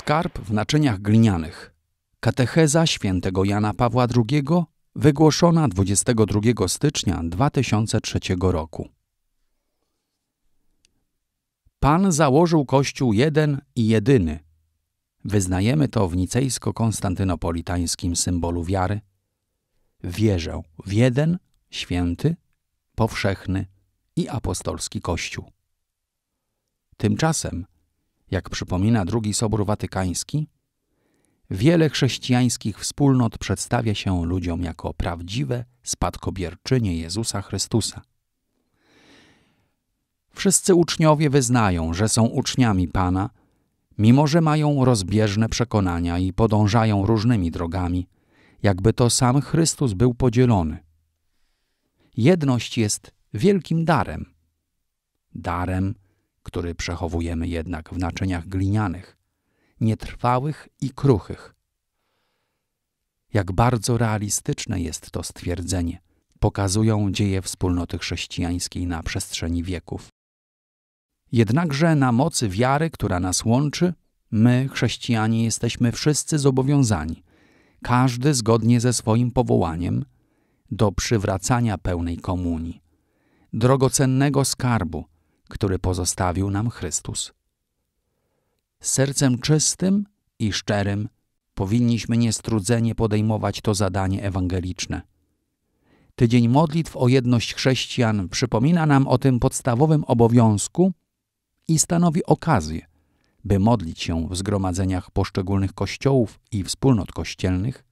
Skarb w naczyniach glinianych. Katecheza świętego Jana Pawła II wygłoszona 22 stycznia 2003 roku. Pan założył Kościół jeden i jedyny. Wyznajemy to w nicejsko-konstantynopolitańskim symbolu wiary. Wierzę w jeden, święty, powszechny i apostolski Kościół. Tymczasem jak przypomina drugi Sobór Watykański, wiele chrześcijańskich wspólnot przedstawia się ludziom jako prawdziwe spadkobierczynie Jezusa Chrystusa. Wszyscy uczniowie wyznają, że są uczniami Pana, mimo że mają rozbieżne przekonania i podążają różnymi drogami, jakby to sam Chrystus był podzielony. Jedność jest wielkim darem. Darem, który przechowujemy jednak w naczyniach glinianych, nietrwałych i kruchych. Jak bardzo realistyczne jest to stwierdzenie, pokazują dzieje wspólnoty chrześcijańskiej na przestrzeni wieków. Jednakże na mocy wiary, która nas łączy, my, chrześcijanie, jesteśmy wszyscy zobowiązani, każdy zgodnie ze swoim powołaniem, do przywracania pełnej komunii, drogocennego skarbu, który pozostawił nam Chrystus. Sercem czystym i szczerym powinniśmy niestrudzenie podejmować to zadanie ewangeliczne. Tydzień modlitw o jedność chrześcijan przypomina nam o tym podstawowym obowiązku i stanowi okazję, by modlić się w zgromadzeniach poszczególnych kościołów i wspólnot kościelnych,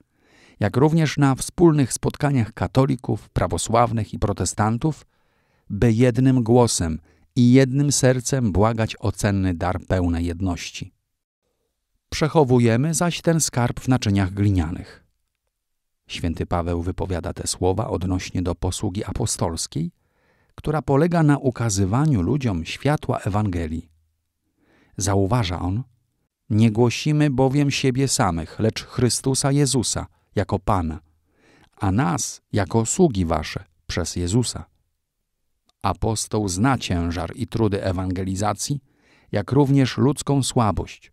jak również na wspólnych spotkaniach katolików, prawosławnych i protestantów, by jednym głosem i jednym sercem błagać o cenny dar pełnej jedności. Przechowujemy zaś ten skarb w naczyniach glinianych. Święty Paweł wypowiada te słowa odnośnie do posługi apostolskiej, która polega na ukazywaniu ludziom światła Ewangelii. Zauważa on, nie głosimy bowiem siebie samych, lecz Chrystusa Jezusa jako Pana, a nas jako sługi wasze przez Jezusa apostoł zna ciężar i trudy ewangelizacji, jak również ludzką słabość.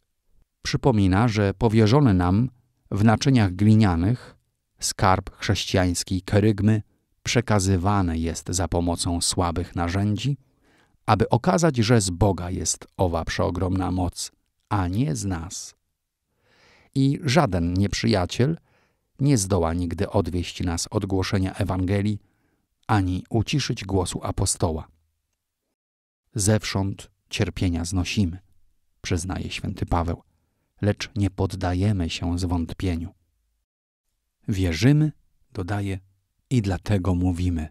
Przypomina, że powierzony nam w naczyniach glinianych skarb chrześcijańskiej kerygmy przekazywany jest za pomocą słabych narzędzi, aby okazać, że z Boga jest owa przeogromna moc, a nie z nas. I żaden nieprzyjaciel nie zdoła nigdy odwieść nas od głoszenia Ewangelii ani uciszyć głosu apostoła. Zewsząd cierpienia znosimy, przyznaje święty Paweł, lecz nie poddajemy się zwątpieniu. Wierzymy, dodaje, i dlatego mówimy.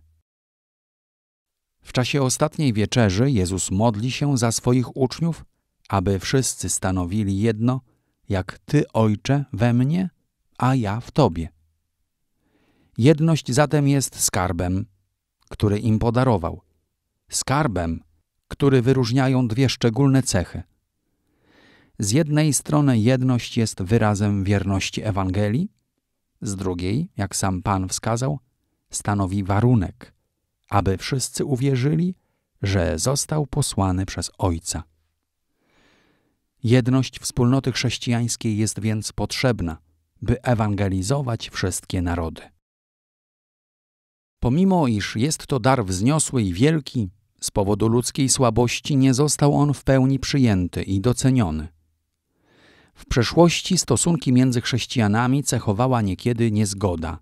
W czasie ostatniej wieczerzy Jezus modli się za swoich uczniów, aby wszyscy stanowili jedno, jak Ty, Ojcze, we mnie, a ja w Tobie. Jedność zatem jest skarbem, który im podarował, skarbem, który wyróżniają dwie szczególne cechy. Z jednej strony jedność jest wyrazem wierności Ewangelii, z drugiej, jak sam Pan wskazał, stanowi warunek, aby wszyscy uwierzyli, że został posłany przez Ojca. Jedność wspólnoty chrześcijańskiej jest więc potrzebna, by ewangelizować wszystkie narody. Pomimo iż jest to dar wzniosły i wielki, z powodu ludzkiej słabości nie został on w pełni przyjęty i doceniony. W przeszłości stosunki między chrześcijanami cechowała niekiedy niezgoda,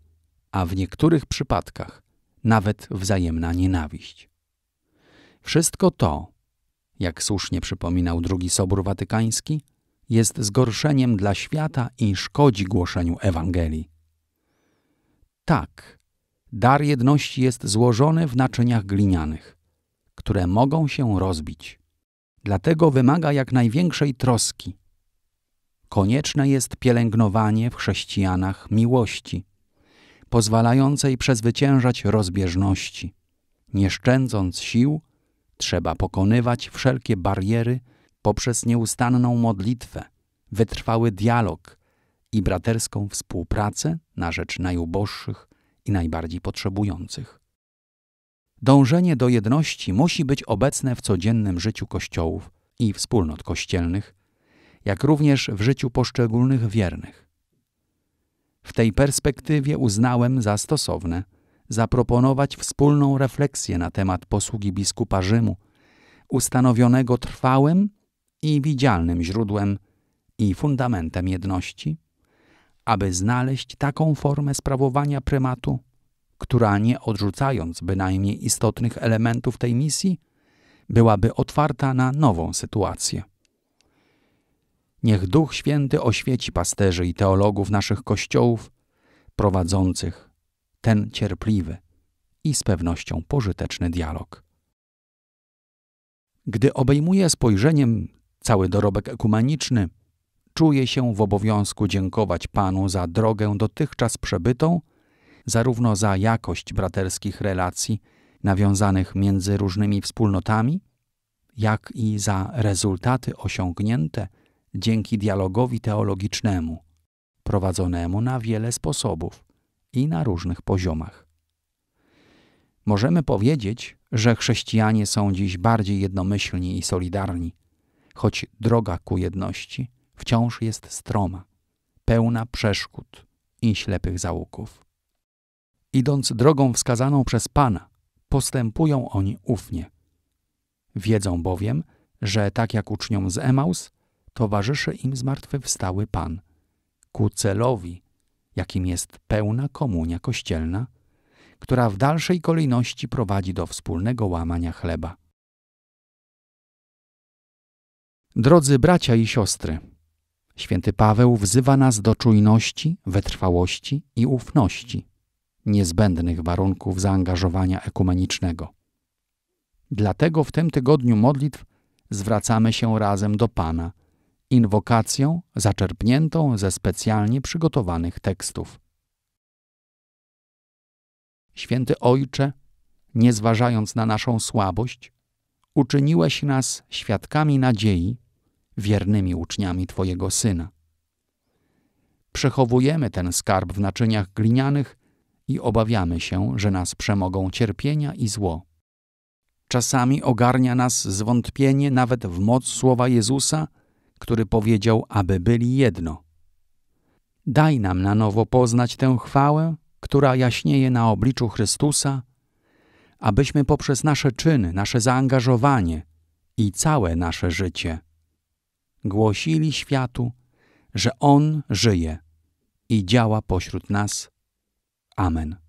a w niektórych przypadkach nawet wzajemna nienawiść. Wszystko to, jak słusznie przypominał drugi Sobór Watykański, jest zgorszeniem dla świata i szkodzi głoszeniu Ewangelii. Tak, Dar jedności jest złożony w naczyniach glinianych, które mogą się rozbić. Dlatego wymaga jak największej troski. Konieczne jest pielęgnowanie w chrześcijanach miłości, pozwalającej przezwyciężać rozbieżności. Nie szczędząc sił, trzeba pokonywać wszelkie bariery poprzez nieustanną modlitwę, wytrwały dialog i braterską współpracę na rzecz najuboższych i najbardziej potrzebujących. Dążenie do jedności musi być obecne w codziennym życiu kościołów i wspólnot kościelnych, jak również w życiu poszczególnych wiernych. W tej perspektywie uznałem za stosowne zaproponować wspólną refleksję na temat posługi biskupa Rzymu, ustanowionego trwałym i widzialnym źródłem i fundamentem jedności, aby znaleźć taką formę sprawowania prymatu, która nie odrzucając bynajmniej istotnych elementów tej misji, byłaby otwarta na nową sytuację. Niech Duch Święty oświeci pasterzy i teologów naszych kościołów, prowadzących ten cierpliwy i z pewnością pożyteczny dialog. Gdy obejmuje spojrzeniem cały dorobek ekumeniczny, Czuję się w obowiązku dziękować Panu za drogę dotychczas przebytą, zarówno za jakość braterskich relacji nawiązanych między różnymi wspólnotami, jak i za rezultaty osiągnięte dzięki dialogowi teologicznemu, prowadzonemu na wiele sposobów i na różnych poziomach. Możemy powiedzieć, że chrześcijanie są dziś bardziej jednomyślni i solidarni, choć droga ku jedności – wciąż jest stroma, pełna przeszkód i ślepych załuków. Idąc drogą wskazaną przez Pana, postępują oni ufnie. Wiedzą bowiem, że tak jak uczniom z Emaus, towarzyszy im zmartwychwstały Pan. Ku celowi, jakim jest pełna komunia kościelna, która w dalszej kolejności prowadzi do wspólnego łamania chleba. Drodzy bracia i siostry, Święty Paweł wzywa nas do czujności, wytrwałości i ufności, niezbędnych warunków zaangażowania ekumenicznego. Dlatego w tym tygodniu modlitw zwracamy się razem do Pana, inwokacją zaczerpniętą ze specjalnie przygotowanych tekstów. Święty Ojcze, nie zważając na naszą słabość, uczyniłeś nas świadkami nadziei wiernymi uczniami Twojego Syna. Przechowujemy ten skarb w naczyniach glinianych i obawiamy się, że nas przemogą cierpienia i zło. Czasami ogarnia nas zwątpienie nawet w moc słowa Jezusa, który powiedział, aby byli jedno. Daj nam na nowo poznać tę chwałę, która jaśnieje na obliczu Chrystusa, abyśmy poprzez nasze czyny, nasze zaangażowanie i całe nasze życie głosili światu, że On żyje i działa pośród nas. Amen.